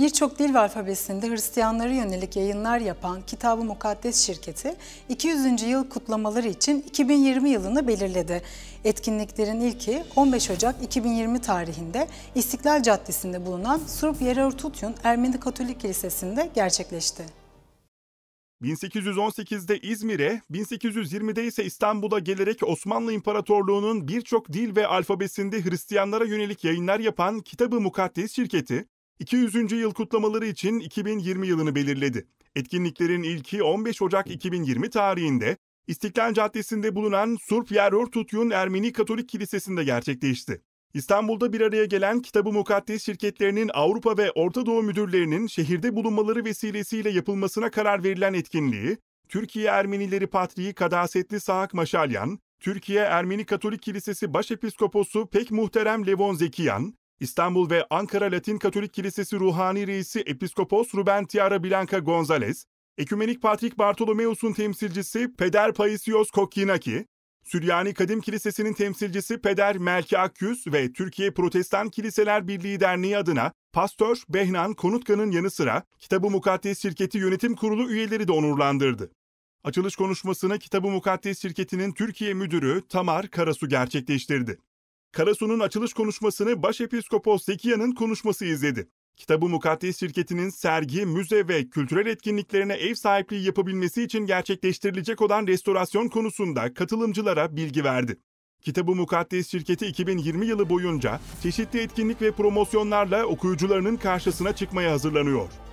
Birçok dil ve alfabesinde Hristiyanlara yönelik yayınlar yapan Kitab-ı Mukaddes şirketi 200. yıl kutlamaları için 2020 yılını belirledi. Etkinliklerin ilki 15 Ocak 2020 tarihinde İstiklal Caddesi'nde bulunan Surp Yerartutyun Ermeni Katolik Kilisesi'nde gerçekleşti. 1818'de İzmir'e, 1820'de ise İstanbul'a gelerek Osmanlı İmparatorluğu'nun birçok dil ve alfabesinde Hristiyanlara yönelik yayınlar yapan Kitabı Mukaddes şirketi, 200. yıl kutlamaları için 2020 yılını belirledi. Etkinliklerin ilki 15 Ocak 2020 tarihinde İstiklal Caddesi'nde bulunan Surp Yerör Tutyun Ermeni Katolik Kilisesi'nde gerçekleşti. İstanbul'da bir araya gelen kitabı mukaddes şirketlerinin Avrupa ve Orta Doğu müdürlerinin şehirde bulunmaları vesilesiyle yapılmasına karar verilen etkinliği, Türkiye Ermenileri Patriği Kadasetli Sahak Maşalyan, Türkiye Ermeni Katolik Kilisesi Başepiskoposu Pek Muhterem Levon Zekiyan, İstanbul ve Ankara Latin Katolik Kilisesi Ruhani Reisi Episkopos Ruben Tiara Blanca Gonzalez, Ekümenik Patrik Bartolomeos'un temsilcisi Peder Paisios Kokkinaki, Süryani Kadim Kilisesi'nin temsilcisi Peder Melki Akyüz ve Türkiye Protestan Kiliseler Birliği Derneği adına Pastör Behnan Konutkan'ın yanı sıra Kitabı Mukaddes Şirketi Yönetim Kurulu üyeleri de onurlandırdı. Açılış konuşmasını Kitabı Mukaddes Şirketi'nin Türkiye Müdürü Tamar Karasu gerçekleştirdi. Karasu'nun açılış konuşmasını Başepiskopos Zekiya'nın konuşması izledi. Kitabı Mukaddes şirketinin sergi, müze ve kültürel etkinliklerine ev sahipliği yapabilmesi için gerçekleştirilecek olan restorasyon konusunda katılımcılara bilgi verdi. Kitabı Mukaddes şirketi 2020 yılı boyunca çeşitli etkinlik ve promosyonlarla okuyucularının karşısına çıkmaya hazırlanıyor.